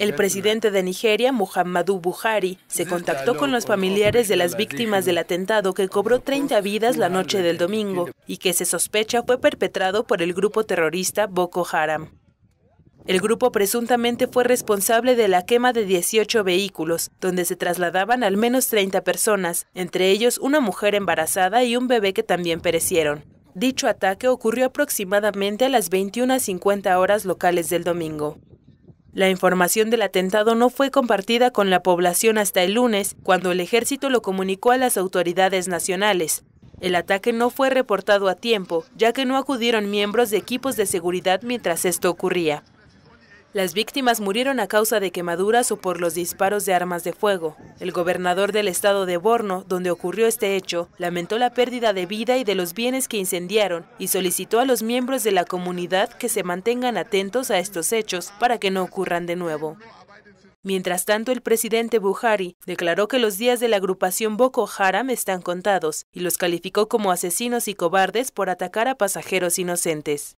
El presidente de Nigeria, Muhammadu Buhari, se contactó con los familiares de las víctimas del atentado que cobró 30 vidas la noche del domingo y que se sospecha fue perpetrado por el grupo terrorista Boko Haram. El grupo presuntamente fue responsable de la quema de 18 vehículos, donde se trasladaban al menos 30 personas, entre ellos una mujer embarazada y un bebé que también perecieron. Dicho ataque ocurrió aproximadamente a las 21.50 horas locales del domingo. La información del atentado no fue compartida con la población hasta el lunes, cuando el ejército lo comunicó a las autoridades nacionales. El ataque no fue reportado a tiempo, ya que no acudieron miembros de equipos de seguridad mientras esto ocurría. Las víctimas murieron a causa de quemaduras o por los disparos de armas de fuego. El gobernador del estado de Borno, donde ocurrió este hecho, lamentó la pérdida de vida y de los bienes que incendiaron y solicitó a los miembros de la comunidad que se mantengan atentos a estos hechos para que no ocurran de nuevo. Mientras tanto, el presidente Buhari declaró que los días de la agrupación Boko Haram están contados y los calificó como asesinos y cobardes por atacar a pasajeros inocentes.